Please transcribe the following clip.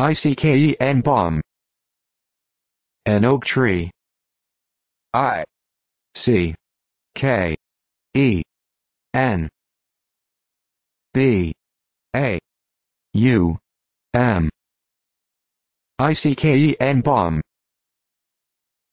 ICKEN bomb. An oak tree. I c k e n b a u m. I c k e n bomb.